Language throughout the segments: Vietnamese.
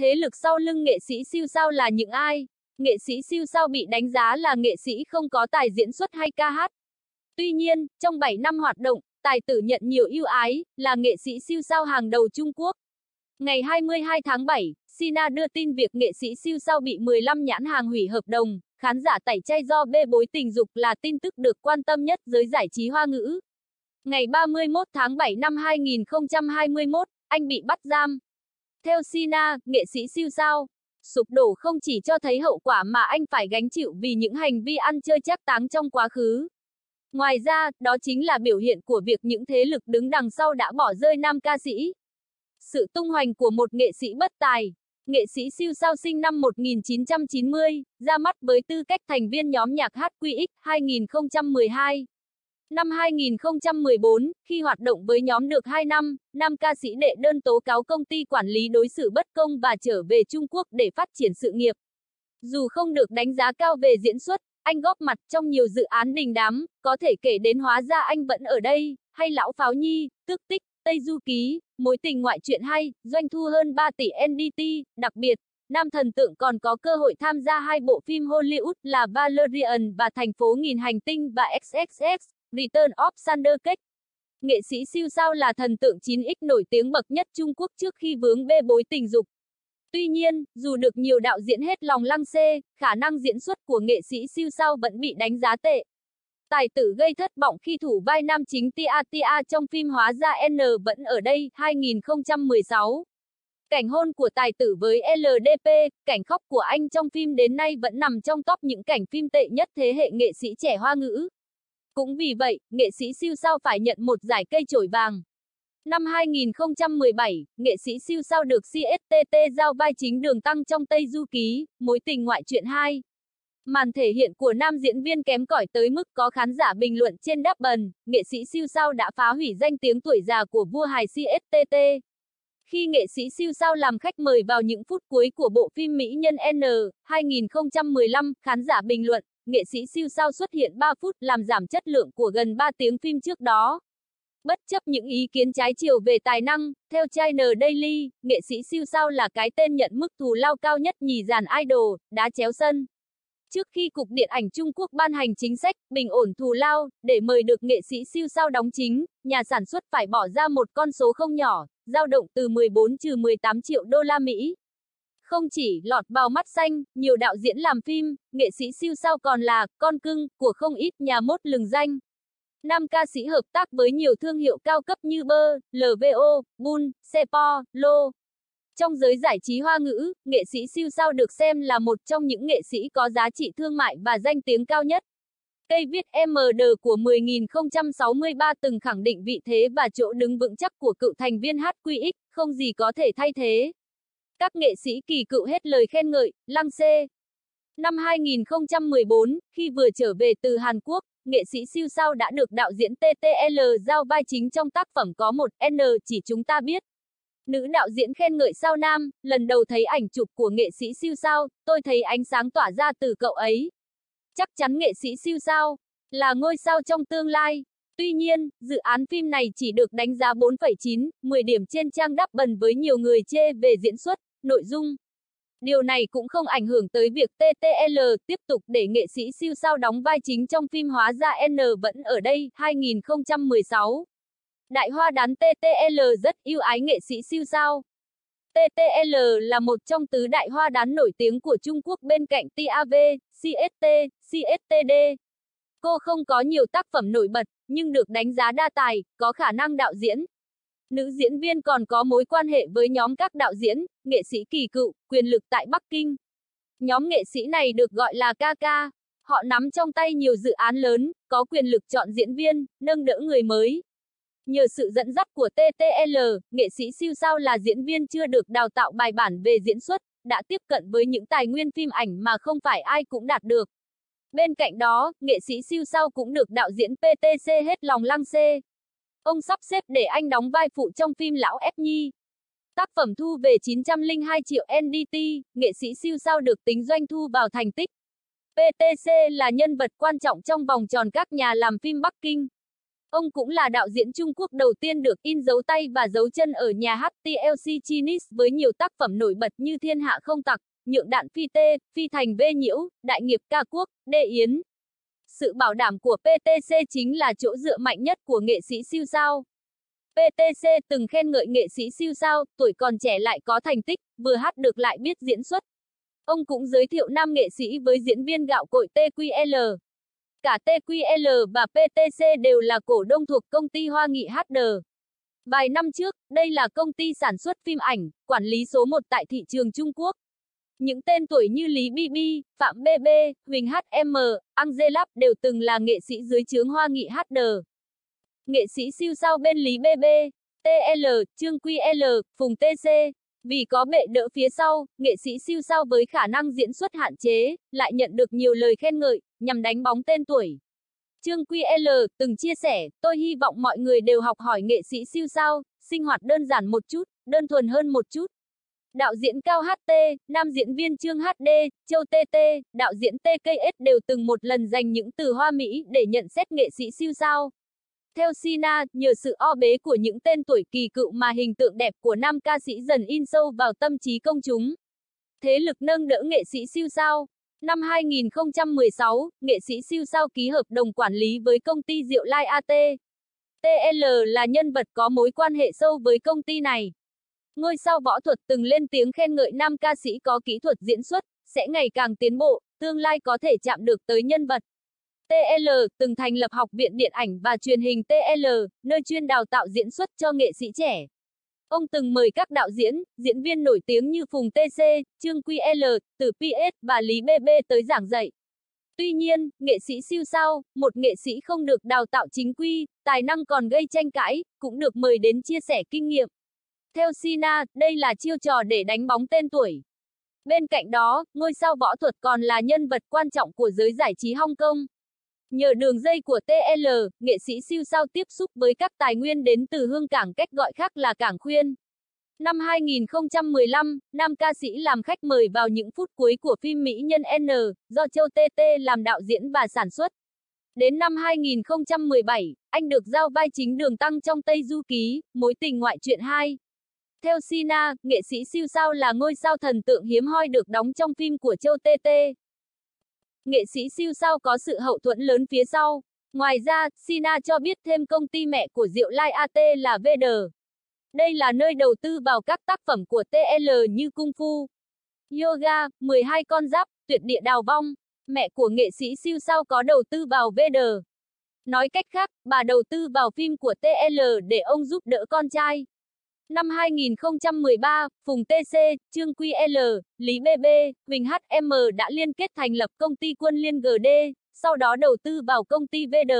Thế lực sau lưng nghệ sĩ siêu sao là những ai? Nghệ sĩ siêu sao bị đánh giá là nghệ sĩ không có tài diễn xuất hay ca hát. Tuy nhiên, trong 7 năm hoạt động, tài tử nhận nhiều ưu ái, là nghệ sĩ siêu sao hàng đầu Trung Quốc. Ngày 22 tháng 7, Sina đưa tin việc nghệ sĩ siêu sao bị 15 nhãn hàng hủy hợp đồng, khán giả tẩy chay do bê bối tình dục là tin tức được quan tâm nhất giới giải trí hoa ngữ. Ngày 31 tháng 7 năm 2021, anh bị bắt giam, theo Sina, nghệ sĩ siêu sao, sụp đổ không chỉ cho thấy hậu quả mà anh phải gánh chịu vì những hành vi ăn chơi chắc táng trong quá khứ. Ngoài ra, đó chính là biểu hiện của việc những thế lực đứng đằng sau đã bỏ rơi nam ca sĩ. Sự tung hoành của một nghệ sĩ bất tài, nghệ sĩ siêu sao sinh năm 1990, ra mắt với tư cách thành viên nhóm nhạc HQX 2012. Năm 2014, khi hoạt động với nhóm được 2 năm, nam ca sĩ đệ đơn tố cáo công ty quản lý đối xử bất công và trở về Trung Quốc để phát triển sự nghiệp. Dù không được đánh giá cao về diễn xuất, anh góp mặt trong nhiều dự án đình đám, có thể kể đến Hóa ra anh vẫn ở đây, hay Lão Pháo Nhi, Tức Tích, Tây Du Ký, Mối tình ngoại truyện hay, doanh thu hơn 3 tỷ NDT, đặc biệt, nam thần tượng còn có cơ hội tham gia hai bộ phim Hollywood là Valerian và Thành phố nghìn hành tinh và XXX, Return of Sander Cake. Nghệ sĩ siêu sao là thần tượng 9X nổi tiếng bậc nhất Trung Quốc trước khi vướng bê bối tình dục. Tuy nhiên, dù được nhiều đạo diễn hết lòng lăng xê, khả năng diễn xuất của nghệ sĩ siêu sao vẫn bị đánh giá tệ. Tài tử gây thất vọng khi thủ vai nam chính Tia Tia trong phim Hóa ra N vẫn ở đây 2016. Cảnh hôn của tài tử với LDP, cảnh khóc của anh trong phim đến nay vẫn nằm trong top những cảnh phim tệ nhất thế hệ nghệ sĩ trẻ hoa ngữ. Cũng vì vậy, nghệ sĩ siêu sao phải nhận một giải cây chổi vàng. Năm 2017, nghệ sĩ siêu sao được CSTT giao vai chính đường tăng trong Tây Du Ký, mối tình ngoại truyện 2. Màn thể hiện của nam diễn viên kém cỏi tới mức có khán giả bình luận trên đáp bần, nghệ sĩ siêu sao đã phá hủy danh tiếng tuổi già của vua hài CSTT. Khi nghệ sĩ siêu sao làm khách mời vào những phút cuối của bộ phim Mỹ nhân N, 2015, khán giả bình luận, nghệ sĩ siêu sao xuất hiện 3 phút làm giảm chất lượng của gần 3 tiếng phim trước đó. Bất chấp những ý kiến trái chiều về tài năng, theo China Daily, nghệ sĩ siêu sao là cái tên nhận mức thù lao cao nhất nhì dàn idol, đá chéo sân. Trước khi Cục Điện ảnh Trung Quốc ban hành chính sách bình ổn thù lao, để mời được nghệ sĩ siêu sao đóng chính, nhà sản xuất phải bỏ ra một con số không nhỏ, dao động từ 14 18 triệu đô la Mỹ, không chỉ lọt vào mắt xanh, nhiều đạo diễn làm phim, nghệ sĩ siêu sao còn là con cưng của không ít nhà mốt lừng danh. Nam ca sĩ hợp tác với nhiều thương hiệu cao cấp như Bơ, LVO, Bun, Sepo, Lo. Trong giới giải trí hoa ngữ, nghệ sĩ siêu sao được xem là một trong những nghệ sĩ có giá trị thương mại và danh tiếng cao nhất. Cây viết MD của 10.063 từng khẳng định vị thế và chỗ đứng vững chắc của cựu thành viên HQX, không gì có thể thay thế. Các nghệ sĩ kỳ cựu hết lời khen ngợi, lăng xê. Năm 2014, khi vừa trở về từ Hàn Quốc, nghệ sĩ siêu sao đã được đạo diễn TTL giao vai chính trong tác phẩm có một N chỉ chúng ta biết. Nữ đạo diễn khen ngợi sao nam, lần đầu thấy ảnh chụp của nghệ sĩ siêu sao, tôi thấy ánh sáng tỏa ra từ cậu ấy. Chắc chắn nghệ sĩ siêu sao là ngôi sao trong tương lai. Tuy nhiên, dự án phim này chỉ được đánh giá 4,9, 10 điểm trên trang đáp bần với nhiều người chê về diễn xuất, nội dung. Điều này cũng không ảnh hưởng tới việc TTL tiếp tục để nghệ sĩ siêu sao đóng vai chính trong phim Hóa ra N vẫn ở đây 2016. Đại hoa đán TTL rất yêu ái nghệ sĩ siêu sao. TTL là một trong tứ đại hoa đán nổi tiếng của Trung Quốc bên cạnh TAV, CST, CSTD. Cô không có nhiều tác phẩm nổi bật, nhưng được đánh giá đa tài, có khả năng đạo diễn, Nữ diễn viên còn có mối quan hệ với nhóm các đạo diễn, nghệ sĩ kỳ cựu, quyền lực tại Bắc Kinh. Nhóm nghệ sĩ này được gọi là KK. Họ nắm trong tay nhiều dự án lớn, có quyền lực chọn diễn viên, nâng đỡ người mới. Nhờ sự dẫn dắt của TTL, nghệ sĩ siêu sao là diễn viên chưa được đào tạo bài bản về diễn xuất, đã tiếp cận với những tài nguyên phim ảnh mà không phải ai cũng đạt được. Bên cạnh đó, nghệ sĩ siêu sao cũng được đạo diễn PTC hết lòng lăng xê, ông sắp xếp để anh đóng vai phụ trong phim Lão Ép Nhi. Tác phẩm thu về 902 triệu NDT, nghệ sĩ siêu sao được tính doanh thu vào thành tích. PTC là nhân vật quan trọng trong vòng tròn các nhà làm phim Bắc Kinh. Ông cũng là đạo diễn Trung Quốc đầu tiên được in dấu tay và dấu chân ở nhà HTLC Chinese với nhiều tác phẩm nổi bật như Thiên Hạ Không Tặc, Nhượng Đạn Phi Tê, Phi Thành Bê Nhiễu, Đại Nghiệp Ca Quốc, Đê Yến, sự bảo đảm của PTC chính là chỗ dựa mạnh nhất của nghệ sĩ siêu sao. PTC từng khen ngợi nghệ sĩ siêu sao, tuổi còn trẻ lại có thành tích, vừa hát được lại biết diễn xuất. Ông cũng giới thiệu nam nghệ sĩ với diễn viên gạo cội TQL. Cả TQL và PTC đều là cổ đông thuộc công ty Hoa Nghị HD. Vài năm trước, đây là công ty sản xuất phim ảnh, quản lý số 1 tại thị trường Trung Quốc. Những tên tuổi như Lý BB, Phạm BB, Huỳnh HM, Angelap đều từng là nghệ sĩ dưới chướng Hoa Nghị HD. Nghệ sĩ siêu sao bên Lý BB, TL, Trương L, Phùng TC. Vì có bệ đỡ phía sau, nghệ sĩ siêu sao với khả năng diễn xuất hạn chế, lại nhận được nhiều lời khen ngợi, nhằm đánh bóng tên tuổi. Trương L từng chia sẻ, tôi hy vọng mọi người đều học hỏi nghệ sĩ siêu sao, sinh hoạt đơn giản một chút, đơn thuần hơn một chút, Đạo diễn Cao HT, nam diễn viên Trương HD, Châu TT, đạo diễn TKS đều từng một lần dành những từ hoa mỹ để nhận xét nghệ sĩ siêu sao. Theo Sina, nhờ sự o bế của những tên tuổi kỳ cựu mà hình tượng đẹp của nam ca sĩ dần in sâu vào tâm trí công chúng. Thế lực nâng đỡ nghệ sĩ siêu sao. Năm 2016, nghệ sĩ siêu sao ký hợp đồng quản lý với công ty Diệu Lai AT. TL là nhân vật có mối quan hệ sâu với công ty này. Ngôi sao võ thuật từng lên tiếng khen ngợi nam ca sĩ có kỹ thuật diễn xuất, sẽ ngày càng tiến bộ, tương lai có thể chạm được tới nhân vật. TL từng thành lập Học viện Điện ảnh và Truyền hình TL, nơi chuyên đào tạo diễn xuất cho nghệ sĩ trẻ. Ông từng mời các đạo diễn, diễn viên nổi tiếng như Phùng TC, Trương QL, Tử PS và Lý BB tới giảng dạy. Tuy nhiên, nghệ sĩ siêu sao, một nghệ sĩ không được đào tạo chính quy, tài năng còn gây tranh cãi, cũng được mời đến chia sẻ kinh nghiệm theo Sina, đây là chiêu trò để đánh bóng tên tuổi. Bên cạnh đó, ngôi sao võ thuật còn là nhân vật quan trọng của giới giải trí Hong Kong. Nhờ đường dây của TL, nghệ sĩ siêu sao tiếp xúc với các tài nguyên đến từ hương cảng cách gọi khác là cảng khuyên. Năm 2015, nam ca sĩ làm khách mời vào những phút cuối của phim Mỹ nhân N, do Châu TT làm đạo diễn và sản xuất. Đến năm 2017, anh được giao vai chính Đường Tăng trong Tây Du Ký, Mối tình ngoại truyện 2. Theo Sina, nghệ sĩ siêu sao là ngôi sao thần tượng hiếm hoi được đóng trong phim của Châu TT. Nghệ sĩ siêu sao có sự hậu thuẫn lớn phía sau. Ngoài ra, Sina cho biết thêm công ty mẹ của Diệu Lai AT là VD. Đây là nơi đầu tư vào các tác phẩm của TL như Cung Phu, Yoga, 12 con giáp, tuyệt địa đào vong. Mẹ của nghệ sĩ siêu sao có đầu tư vào VD. Nói cách khác, bà đầu tư vào phim của TL để ông giúp đỡ con trai. Năm 2013, Phùng TC, Trương QL, Lý BB, Huỳnh HM đã liên kết thành lập công ty quân liên GD, sau đó đầu tư vào công ty VD.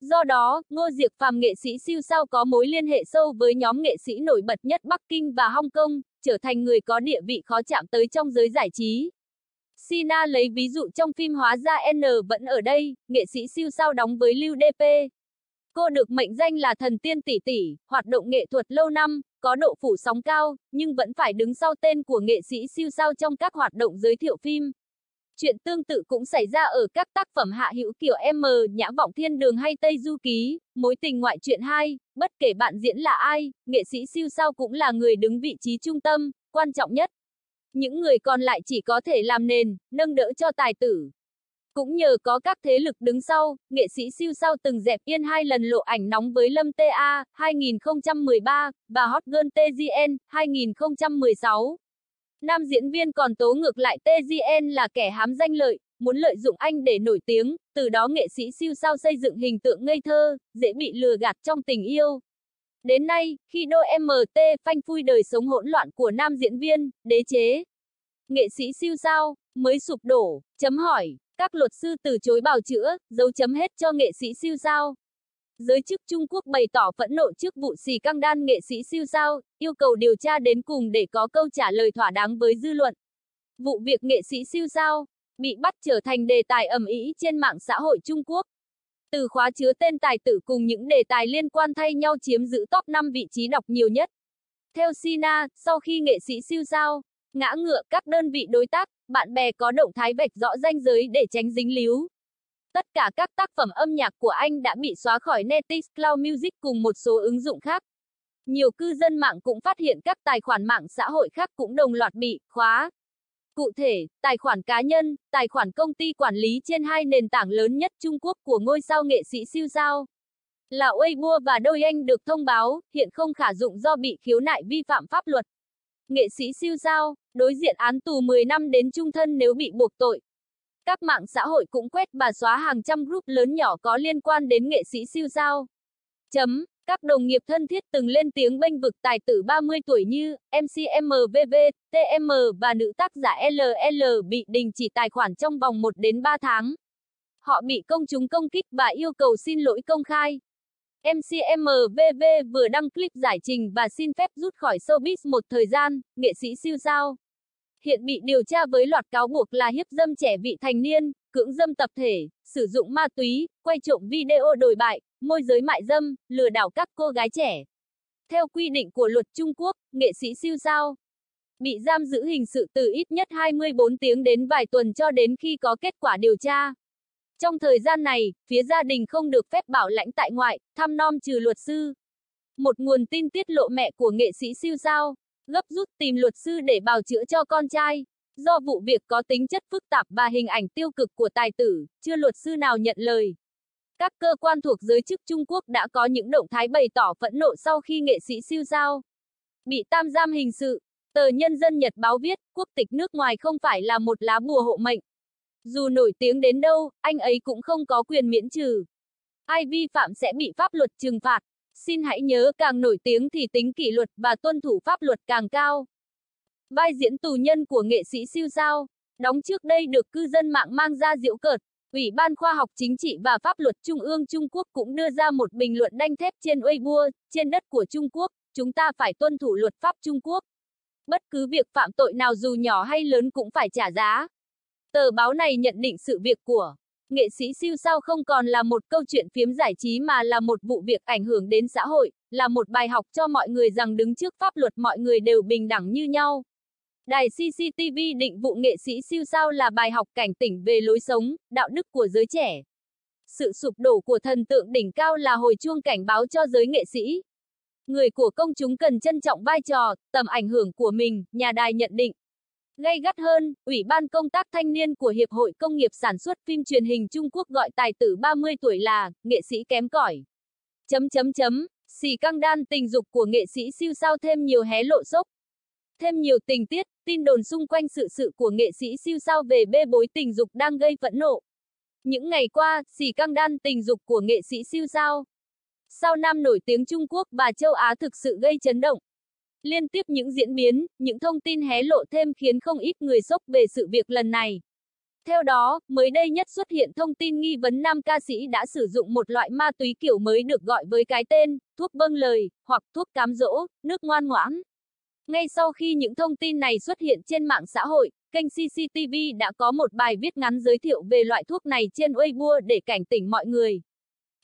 Do đó, Ngô Diệc Phàm nghệ sĩ siêu sao có mối liên hệ sâu với nhóm nghệ sĩ nổi bật nhất Bắc Kinh và Hong Kong, trở thành người có địa vị khó chạm tới trong giới giải trí. Sina lấy ví dụ trong phim Hóa ra N vẫn ở đây, nghệ sĩ siêu sao đóng với Lưu DP, Cô được mệnh danh là thần tiên tỷ tỷ, hoạt động nghệ thuật lâu năm, có độ phủ sóng cao, nhưng vẫn phải đứng sau tên của nghệ sĩ siêu sao trong các hoạt động giới thiệu phim. Chuyện tương tự cũng xảy ra ở các tác phẩm hạ hữu kiểu M, Nhã vọng thiên đường hay Tây Du Ký, Mối tình ngoại truyện 2, bất kể bạn diễn là ai, nghệ sĩ siêu sao cũng là người đứng vị trí trung tâm, quan trọng nhất. Những người còn lại chỉ có thể làm nền, nâng đỡ cho tài tử, cũng nhờ có các thế lực đứng sau, nghệ sĩ siêu sao từng dẹp yên hai lần lộ ảnh nóng với Lâm TA 2013 và Hot Girl TGN 2016. Nam diễn viên còn tố ngược lại TGN là kẻ hám danh lợi, muốn lợi dụng anh để nổi tiếng, từ đó nghệ sĩ siêu sao xây dựng hình tượng ngây thơ, dễ bị lừa gạt trong tình yêu. Đến nay, khi đôi MT phanh phui đời sống hỗn loạn của nam diễn viên, đế chế, nghệ sĩ siêu sao, mới sụp đổ, chấm hỏi. Các luật sư từ chối bào chữa, dấu chấm hết cho nghệ sĩ siêu sao. Giới chức Trung Quốc bày tỏ phẫn nộ trước vụ xì căng đan nghệ sĩ siêu sao, yêu cầu điều tra đến cùng để có câu trả lời thỏa đáng với dư luận. Vụ việc nghệ sĩ siêu sao bị bắt trở thành đề tài ầm ĩ trên mạng xã hội Trung Quốc. Từ khóa chứa tên tài tử cùng những đề tài liên quan thay nhau chiếm giữ top 5 vị trí đọc nhiều nhất. Theo Sina, sau khi nghệ sĩ siêu sao ngã ngựa các đơn vị đối tác bạn bè có động thái vạch rõ ranh giới để tránh dính líu. Tất cả các tác phẩm âm nhạc của anh đã bị xóa khỏi Netflix Cloud Music cùng một số ứng dụng khác. Nhiều cư dân mạng cũng phát hiện các tài khoản mạng xã hội khác cũng đồng loạt bị khóa. Cụ thể, tài khoản cá nhân, tài khoản công ty quản lý trên hai nền tảng lớn nhất Trung Quốc của ngôi sao nghệ sĩ siêu sao là Weibo và Đôi Anh được thông báo hiện không khả dụng do bị khiếu nại vi phạm pháp luật nghệ sĩ siêu giao, đối diện án tù 10 năm đến trung thân nếu bị buộc tội. Các mạng xã hội cũng quét và xóa hàng trăm group lớn nhỏ có liên quan đến nghệ sĩ siêu giao. Chấm. Các đồng nghiệp thân thiết từng lên tiếng bênh vực tài tử 30 tuổi như MCMVV, TM và nữ tác giả LL bị đình chỉ tài khoản trong vòng 1 đến 3 tháng. Họ bị công chúng công kích và yêu cầu xin lỗi công khai. MCMVV vừa đăng clip giải trình và xin phép rút khỏi showbiz một thời gian, nghệ sĩ siêu sao. Hiện bị điều tra với loạt cáo buộc là hiếp dâm trẻ vị thành niên, cưỡng dâm tập thể, sử dụng ma túy, quay trộm video đồi bại, môi giới mại dâm, lừa đảo các cô gái trẻ. Theo quy định của luật Trung Quốc, nghệ sĩ siêu sao bị giam giữ hình sự từ ít nhất 24 tiếng đến vài tuần cho đến khi có kết quả điều tra. Trong thời gian này, phía gia đình không được phép bảo lãnh tại ngoại, thăm nom trừ luật sư. Một nguồn tin tiết lộ mẹ của nghệ sĩ siêu sao, gấp rút tìm luật sư để bào chữa cho con trai. Do vụ việc có tính chất phức tạp và hình ảnh tiêu cực của tài tử, chưa luật sư nào nhận lời. Các cơ quan thuộc giới chức Trung Quốc đã có những động thái bày tỏ phẫn nộ sau khi nghệ sĩ siêu sao bị tam giam hình sự. Tờ Nhân dân Nhật báo viết, quốc tịch nước ngoài không phải là một lá bùa hộ mệnh, dù nổi tiếng đến đâu, anh ấy cũng không có quyền miễn trừ. Ai vi phạm sẽ bị pháp luật trừng phạt. Xin hãy nhớ càng nổi tiếng thì tính kỷ luật và tuân thủ pháp luật càng cao. Vai diễn tù nhân của nghệ sĩ siêu sao, đóng trước đây được cư dân mạng mang ra diễu cợt. Ủy ban khoa học chính trị và pháp luật Trung ương Trung Quốc cũng đưa ra một bình luận đanh thép trên Weibo, trên đất của Trung Quốc, chúng ta phải tuân thủ luật pháp Trung Quốc. Bất cứ việc phạm tội nào dù nhỏ hay lớn cũng phải trả giá. Tờ báo này nhận định sự việc của nghệ sĩ siêu sao không còn là một câu chuyện phiếm giải trí mà là một vụ việc ảnh hưởng đến xã hội, là một bài học cho mọi người rằng đứng trước pháp luật mọi người đều bình đẳng như nhau. Đài CCTV định vụ nghệ sĩ siêu sao là bài học cảnh tỉnh về lối sống, đạo đức của giới trẻ. Sự sụp đổ của thần tượng đỉnh cao là hồi chuông cảnh báo cho giới nghệ sĩ. Người của công chúng cần trân trọng vai trò, tầm ảnh hưởng của mình, nhà đài nhận định. Gây gắt hơn, Ủy ban Công tác Thanh niên của Hiệp hội Công nghiệp Sản xuất Phim Truyền hình Trung Quốc gọi tài tử 30 tuổi là nghệ sĩ kém cỏi. Chấm chấm chấm, xì căng đan tình dục của nghệ sĩ siêu sao thêm nhiều hé lộ sốc. Thêm nhiều tình tiết, tin đồn xung quanh sự sự của nghệ sĩ siêu sao về bê bối tình dục đang gây phẫn nộ. Những ngày qua, xì căng đan tình dục của nghệ sĩ siêu sao. Sao nam nổi tiếng Trung Quốc và châu Á thực sự gây chấn động. Liên tiếp những diễn biến, những thông tin hé lộ thêm khiến không ít người sốc về sự việc lần này. Theo đó, mới đây nhất xuất hiện thông tin nghi vấn nam ca sĩ đã sử dụng một loại ma túy kiểu mới được gọi với cái tên, thuốc bâng lời, hoặc thuốc cám dỗ, nước ngoan ngoãn. Ngay sau khi những thông tin này xuất hiện trên mạng xã hội, kênh CCTV đã có một bài viết ngắn giới thiệu về loại thuốc này trên Weibo để cảnh tỉnh mọi người.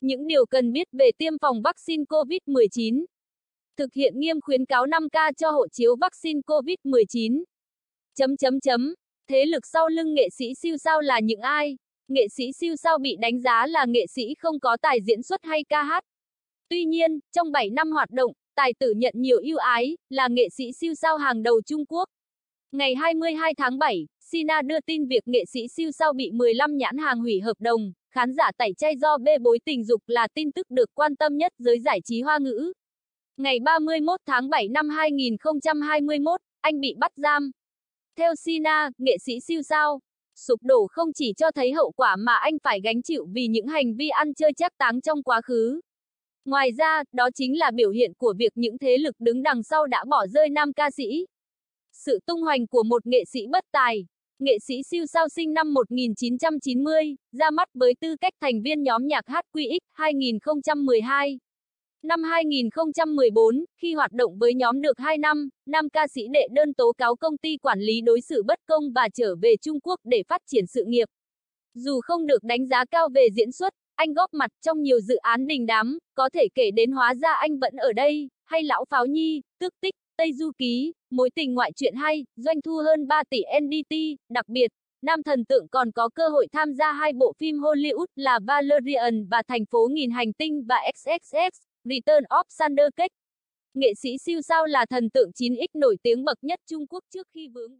Những điều cần biết về tiêm phòng vaccine COVID-19, Thực hiện nghiêm khuyến cáo 5K cho hộ chiếu vaccine COVID-19. Chấm chấm chấm. Thế lực sau lưng nghệ sĩ siêu sao là những ai? Nghệ sĩ siêu sao bị đánh giá là nghệ sĩ không có tài diễn xuất hay ca hát. Tuy nhiên, trong 7 năm hoạt động, tài tử nhận nhiều ưu ái, là nghệ sĩ siêu sao hàng đầu Trung Quốc. Ngày 22 tháng 7, Sina đưa tin việc nghệ sĩ siêu sao bị 15 nhãn hàng hủy hợp đồng, khán giả tẩy chay do bê bối tình dục là tin tức được quan tâm nhất giới giải trí hoa ngữ. Ngày 31 tháng 7 năm 2021, anh bị bắt giam. Theo Sina, nghệ sĩ siêu sao, sụp đổ không chỉ cho thấy hậu quả mà anh phải gánh chịu vì những hành vi ăn chơi chắc táng trong quá khứ. Ngoài ra, đó chính là biểu hiện của việc những thế lực đứng đằng sau đã bỏ rơi nam ca sĩ. Sự tung hoành của một nghệ sĩ bất tài, nghệ sĩ siêu sao sinh năm 1990, ra mắt với tư cách thành viên nhóm nhạc HQX 2012. Năm 2014, khi hoạt động với nhóm được 2 năm, nam ca sĩ đệ đơn tố cáo công ty quản lý đối xử bất công và trở về Trung Quốc để phát triển sự nghiệp. Dù không được đánh giá cao về diễn xuất, anh góp mặt trong nhiều dự án đình đám, có thể kể đến Hóa ra anh vẫn ở đây, hay Lão Pháo Nhi, Tức Tích, Tây Du Ký, Mối tình ngoại truyện hay, doanh thu hơn 3 tỷ NDT, đặc biệt, nam thần tượng còn có cơ hội tham gia hai bộ phim Hollywood là Valerian và Thành phố nghìn hành tinh và XXX Return of Sander Cake. Nghệ sĩ siêu sao là thần tượng 9X nổi tiếng bậc nhất Trung Quốc trước khi vướng